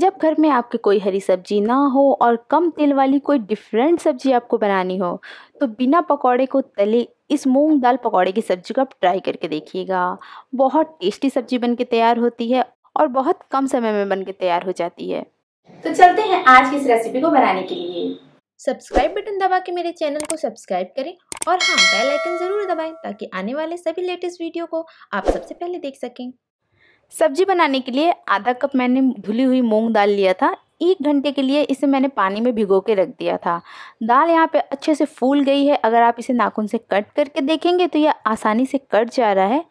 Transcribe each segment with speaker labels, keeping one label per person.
Speaker 1: जब घर में आपके कोई हरी सब्जी ना हो और कम तेल वाली कोई डिफरेंट सब्जी आपको बनानी हो तो बिना पकौड़े को तले इस मूंग दाल पकौड़े की सब्जी को आप ट्राई करके देखिएगा बहुत टेस्टी सब्जी बन के तैयार होती है और बहुत कम समय में बन के तैयार हो जाती है तो चलते हैं आज की इस रेसिपी को बनाने के लिए सब्सक्राइब बटन दबा के मेरे चैनल को सब्सक्राइब करें और हाँ बेल आइकन ज़रूर दबाएं ताकि आने वाले सभी लेटेस्ट वीडियो को आप सबसे पहले देख सकें सब्जी बनाने के लिए आधा कप मैंने धुली हुई मूंग दाल लिया था एक घंटे के लिए इसे मैंने पानी में भिगो के रख दिया था दाल यहाँ पे अच्छे से फूल गई है अगर आप इसे नाखून से कट करके देखेंगे तो यह आसानी से कट जा रहा है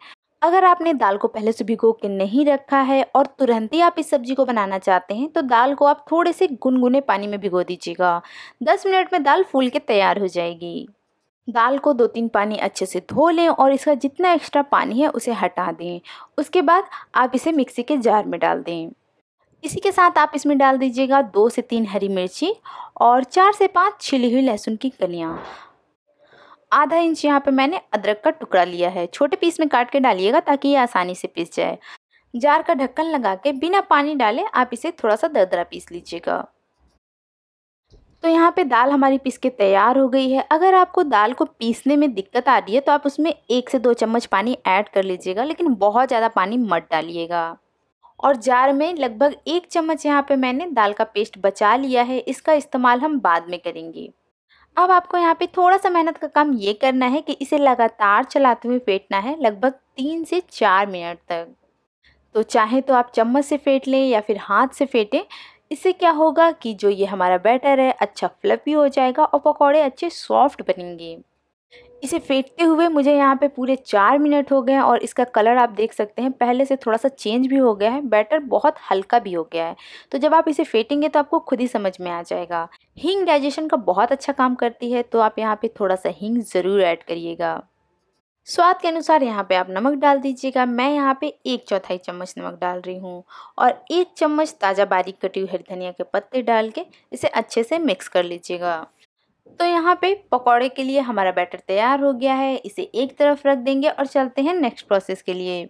Speaker 1: अगर आपने दाल को पहले से भिगो के नहीं रखा है और तुरंत ही आप इस सब्जी को बनाना चाहते हैं तो दाल को आप थोड़े से गुनगुने पानी में भिगो दीजिएगा दस मिनट में दाल फूल के तैयार हो जाएगी दाल को दो तीन पानी अच्छे से धो लें और इसका जितना एक्स्ट्रा पानी है उसे हटा दें उसके बाद आप इसे मिक्सी के जार में डाल दें इसी के साथ आप इसमें डाल दीजिएगा दो से तीन हरी मिर्ची और चार से पाँच छिली हुई लहसुन की कलियाँ आधा इंच यहाँ पे मैंने अदरक का टुकड़ा लिया है छोटे पीस में काट के डालिएगा ताकि ये आसानी से पीस जाए जार का ढक्कन लगा के बिना पानी डाले आप इसे थोड़ा सा दरदरा पीस लीजिएगा तो यहाँ पे दाल हमारी पीस के तैयार हो गई है अगर आपको दाल को पीसने में दिक्कत आ रही है तो आप उसमें एक से दो चम्मच पानी ऐड कर लीजिएगा लेकिन बहुत ज़्यादा पानी मत डालिएगा और जार में लगभग एक चम्मच यहाँ पे मैंने दाल का पेस्ट बचा लिया है इसका इस्तेमाल हम बाद में करेंगे अब आपको यहाँ पे थोड़ा सा मेहनत का काम ये करना है कि इसे लगातार चलाते हुए फेंटना है लगभग तीन से चार मिनट तक तो चाहे तो आप चम्मच से फेंट लें या फिर हाथ से फेंटें इससे क्या होगा कि जो ये हमारा बैटर है अच्छा फ्लफी हो जाएगा और पकौड़े अच्छे सॉफ्ट बनेंगे इसे फेंटते हुए मुझे यहाँ पे पूरे चार मिनट हो गए हैं और इसका कलर आप देख सकते हैं पहले से थोड़ा सा चेंज भी हो गया है बैटर बहुत हल्का भी हो गया है तो जब आप इसे फेंटेंगे तो आपको खुद ही समझ में आ जाएगा हींग डाइजेशन का बहुत अच्छा काम करती है तो आप यहाँ पे थोड़ा सा हींग ज़रूर ऐड करिएगा स्वाद के अनुसार यहाँ पे आप नमक डाल दीजिएगा मैं यहाँ पे एक चौथाई चम्मच नमक डाल रही हूँ और एक चम्मच ताज़ा बारीक कटी हुई हरी धनिया के पत्ते डाल के इसे अच्छे से मिक्स कर लीजिएगा तो यहाँ पे पकौड़े के लिए हमारा बैटर तैयार हो गया है इसे एक तरफ रख देंगे और चलते हैं नेक्स्ट प्रोसेस के लिए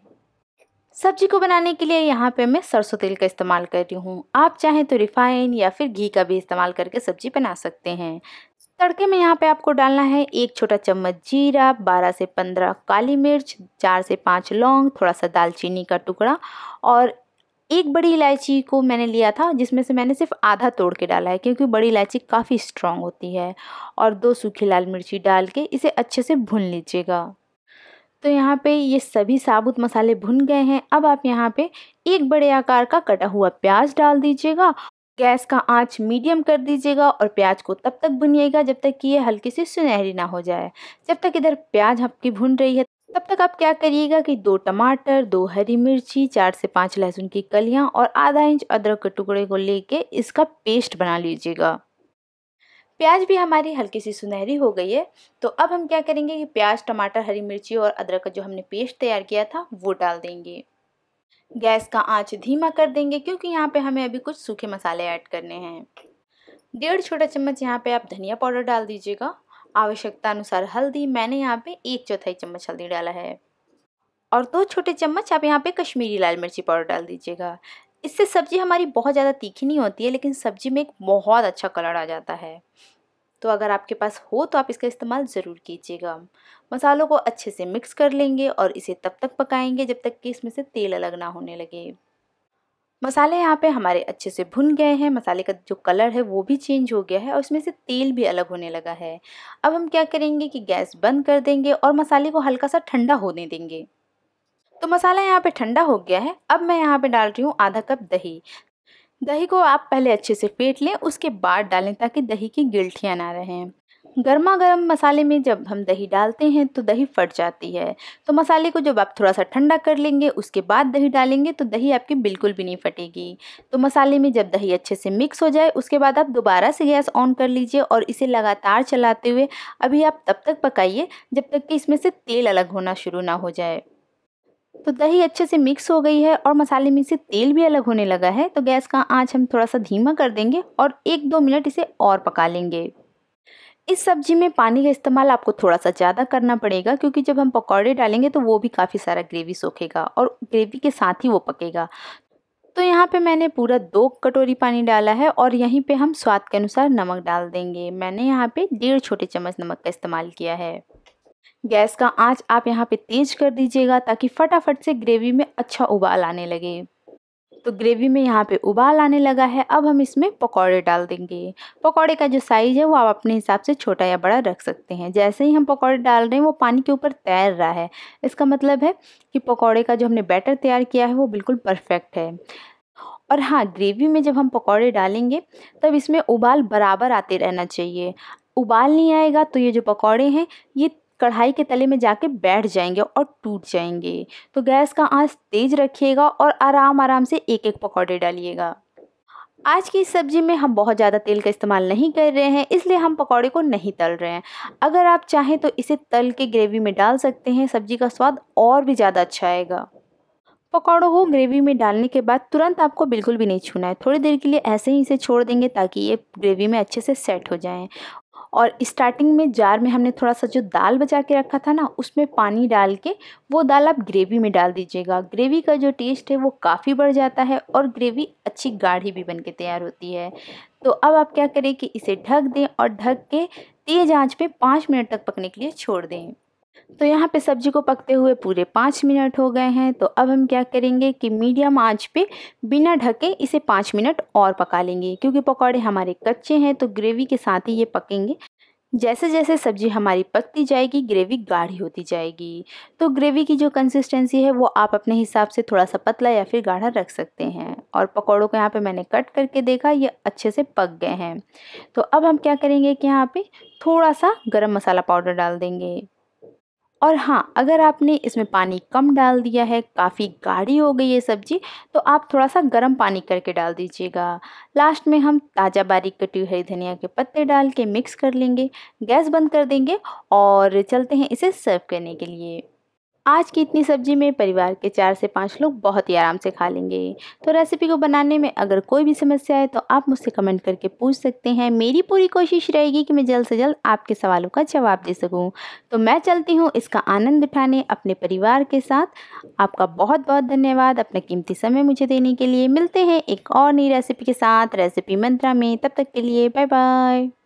Speaker 1: सब्जी को बनाने के लिए यहाँ पे मैं सरसों तेल का इस्तेमाल कर रही हूँ आप चाहें तो रिफाइन या फिर घी का भी इस्तेमाल करके सब्जी बना सकते हैं तड़के में यहाँ पे आपको डालना है एक छोटा चम्मच जीरा 12 से 15 काली मिर्च चार से पाँच लौंग थोड़ा सा दालचीनी का टुकड़ा और एक बड़ी इलायची को मैंने लिया था जिसमें से मैंने सिर्फ आधा तोड़ के डाला है क्योंकि बड़ी इलायची काफ़ी स्ट्रांग होती है और दो सूखी लाल मिर्ची डाल के इसे अच्छे से भून लीजिएगा तो यहाँ पे ये सभी साबुत मसाले भुन गए हैं अब आप यहाँ पे एक बड़े आकार का कटा हुआ प्याज डाल दीजिएगा गैस का आंच मीडियम कर दीजिएगा और प्याज को तब तक भुनिएगा जब तक कि ये हल्की सी सुनहरी ना हो जाए जब तक इधर प्याज आपकी भुन रही है तब तक आप क्या करिएगा कि दो टमाटर दो हरी मिर्ची चार से पाँच लहसुन की कलियाँ और आधा इंच अदरक के टुकड़े को लेके इसका पेस्ट बना लीजिएगा प्याज भी हमारी हल्की सी सुनहरी हो गई है तो अब हम क्या करेंगे कि प्याज टमाटर हरी मिर्ची और अदरक का जो हमने पेस्ट तैयार किया था वो डाल देंगे गैस का आंच धीमा कर देंगे क्योंकि यहाँ पे हमें अभी कुछ सूखे मसाले ऐड करने हैं डेढ़ छोटा चम्मच यहाँ पे आप धनिया पाउडर डाल दीजिएगा आवश्यकता अनुसार हल्दी मैंने यहाँ पे एक चौथाई चम्मच हल्दी डाला है और दो छोटे चम्मच आप यहाँ पे कश्मीरी लाल मिर्ची पाउडर डाल दीजिएगा इससे सब्ज़ी हमारी बहुत ज़्यादा तीखी नहीं होती है लेकिन सब्ज़ी में एक बहुत अच्छा कलर आ जाता है तो अगर आपके पास हो तो आप इसका इस्तेमाल ज़रूर कीजिएगा मसालों को अच्छे से मिक्स कर लेंगे और इसे तब तक पकाएंगे जब तक कि इसमें से तेल अलग ना होने लगे मसाले यहाँ पे हमारे अच्छे से भुन गए हैं मसाले का जो कलर है वो भी चेंज हो गया है और इसमें से तेल भी अलग होने लगा है अब हम क्या करेंगे कि गैस बंद कर देंगे और मसाले को हल्का सा ठंडा होने देंगे तो मसाला यहाँ पे ठंडा हो गया है अब मैं यहाँ पे डाल रही हूँ आधा कप दही दही को आप पहले अच्छे से फेंट लें उसके बाद डालें ताकि दही की गिल्ठियाँ ना रहें गर्मा गर्म मसाले में जब हम दही डालते हैं तो दही फट जाती है तो मसाले को जब आप थोड़ा सा ठंडा कर लेंगे उसके बाद दही डालेंगे तो दही आपकी बिल्कुल भी नहीं फटेगी तो मसाले में जब दही अच्छे से मिक्स हो जाए उसके बाद आप दोबारा से गैस ऑन कर लीजिए और इसे लगातार चलाते हुए अभी आप तब तक पकाइए जब तक कि इसमें से तेल अलग होना शुरू ना हो जाए तो दही अच्छे से मिक्स हो गई है और मसाले में से तेल भी अलग होने लगा है तो गैस का आँच हम थोड़ा सा धीमा कर देंगे और एक दो मिनट इसे और पका लेंगे इस सब्जी में पानी का इस्तेमाल आपको थोड़ा सा ज़्यादा करना पड़ेगा क्योंकि जब हम पकौड़े डालेंगे तो वो भी काफ़ी सारा ग्रेवी सोखेगा और ग्रेवी के साथ ही वो पकेगा तो यहाँ पे मैंने पूरा दो कटोरी पानी डाला है और यहीं पे हम स्वाद के अनुसार नमक डाल देंगे मैंने यहाँ पे डेढ़ छोटे चम्मच नमक का इस्तेमाल किया है गैस का आँच आप यहाँ पर तेज़ कर दीजिएगा ताकि फटाफट से ग्रेवी में अच्छा उबाल आने लगे तो ग्रेवी में यहाँ पे उबाल आने लगा है अब हम इसमें पकौड़े डाल देंगे पकौड़े का जो साइज़ है वो आप अपने हिसाब से छोटा या बड़ा रख सकते हैं जैसे ही हम पकौड़े डाल रहे हैं वो पानी के ऊपर तैर रहा है इसका मतलब है कि पकौड़े का जो हमने बैटर तैयार किया है वो बिल्कुल परफेक्ट है और हाँ ग्रेवी में जब हम पकौड़े डालेंगे तब इसमें उबाल बराबर आते रहना चाहिए उबाल नहीं आएगा तो ये जो पकौड़े हैं ये कढ़ाई के तले में जाके बैठ जाएंगे और टूट जाएंगे तो गैस का आंच तेज़ रखिएगा और आराम आराम से एक एक पकौड़े डालिएगा आज की सब्ज़ी में हम बहुत ज़्यादा तेल का इस्तेमाल नहीं कर रहे हैं इसलिए हम पकौड़े को नहीं तल रहे हैं अगर आप चाहें तो इसे तल के ग्रेवी में डाल सकते हैं सब्ज़ी का स्वाद और भी ज़्यादा अच्छा आएगा पकौड़ों को ग्रेवी में डालने के बाद तुरंत आपको बिल्कुल भी नहीं छूना है थोड़ी देर के लिए ऐसे ही इसे छोड़ देंगे ताकि ये ग्रेवी में अच्छे से सेट हो जाएं और स्टार्टिंग में जार में हमने थोड़ा सा जो दाल बचा के रखा था ना उसमें पानी डाल के वो दाल आप ग्रेवी में डाल दीजिएगा ग्रेवी का जो टेस्ट है वो काफ़ी बढ़ जाता है और ग्रेवी अच्छी गाढ़ी भी बन के तैयार होती है तो अब आप क्या करें कि इसे ढक दें और ढक के तेज़ आँच पर पाँच मिनट तक पकने के लिए छोड़ दें तो यहाँ पे सब्जी को पकते हुए पूरे पाँच मिनट हो गए हैं तो अब हम क्या करेंगे कि मीडियम आंच पे बिना ढके इसे पाँच मिनट और पका लेंगे क्योंकि पकौड़े हमारे कच्चे हैं तो ग्रेवी के साथ ही ये पकेंगे जैसे जैसे सब्जी हमारी पकती जाएगी ग्रेवी गाढ़ी होती जाएगी तो ग्रेवी की जो कंसिस्टेंसी है वो आप अपने हिसाब से थोड़ा सा पतला या फिर गाढ़ा रख सकते हैं और पकौड़ों को यहाँ पे मैंने कट करके देखा ये अच्छे से पक गए हैं तो अब हम क्या करेंगे कि यहाँ पे थोड़ा सा गरम मसाला पाउडर डाल देंगे और हाँ अगर आपने इसमें पानी कम डाल दिया है काफ़ी गाढ़ी हो गई है सब्ज़ी तो आप थोड़ा सा गर्म पानी करके डाल दीजिएगा लास्ट में हम ताज़ा बारीक कटी हरी धनिया के पत्ते डाल के मिक्स कर लेंगे गैस बंद कर देंगे और चलते हैं इसे सर्व करने के लिए आज की इतनी सब्जी में परिवार के चार से पाँच लोग बहुत ही आराम से खा लेंगे तो रेसिपी को बनाने में अगर कोई भी समस्या है तो आप मुझसे कमेंट करके पूछ सकते हैं मेरी पूरी कोशिश रहेगी कि मैं जल्द से जल्द आपके सवालों का जवाब दे सकूं तो मैं चलती हूं इसका आनंद उठाने अपने परिवार के साथ आपका बहुत बहुत धन्यवाद अपना कीमती समय मुझे देने के लिए मिलते हैं एक और नई रेसिपी के साथ रेसिपी मंत्रा में तब तक के लिए बाय बाय